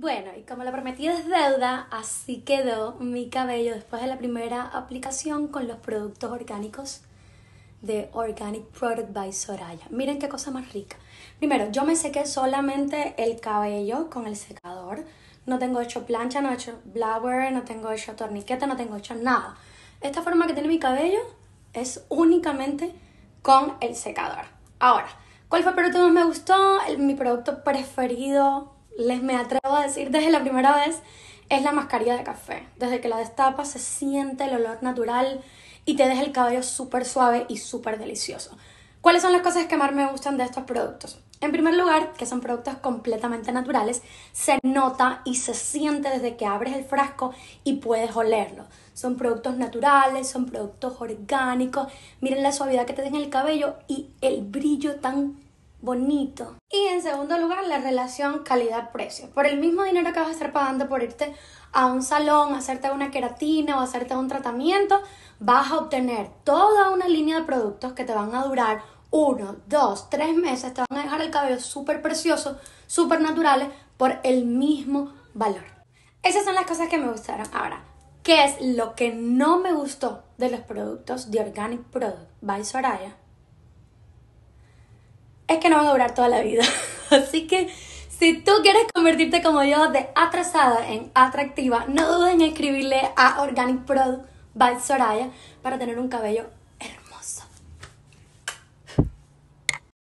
Bueno, y como lo prometí es deuda, así quedó mi cabello después de la primera aplicación con los productos orgánicos de Organic Product by Soraya. Miren qué cosa más rica. Primero, yo me sequé solamente el cabello con el secador. No tengo hecho plancha, no he hecho blower, no tengo hecho torniqueta, no tengo hecho nada. Esta forma que tiene mi cabello es únicamente con el secador. Ahora, ¿cuál fue el producto que más me gustó? mi producto preferido les me atrevo a decir desde la primera vez, es la mascarilla de café. Desde que la destapas se siente el olor natural y te deja el cabello súper suave y súper delicioso. ¿Cuáles son las cosas que más me gustan de estos productos? En primer lugar, que son productos completamente naturales, se nota y se siente desde que abres el frasco y puedes olerlo. Son productos naturales, son productos orgánicos. Miren la suavidad que te deja el cabello y el brillo tan bonito. Y en segundo lugar, la relación calidad-precio. Por el mismo dinero que vas a estar pagando por irte a un salón, hacerte una queratina o hacerte un tratamiento, vas a obtener toda una línea de productos que te van a durar uno, dos, tres meses, te van a dejar el cabello súper precioso, súper natural, por el mismo valor. Esas son las cosas que me gustaron. Ahora, ¿qué es lo que no me gustó de los productos de Organic Product by Soraya? es que no van a durar toda la vida. Así que si tú quieres convertirte como yo de atrasada en atractiva, no dudes en escribirle a Organic Product by Soraya para tener un cabello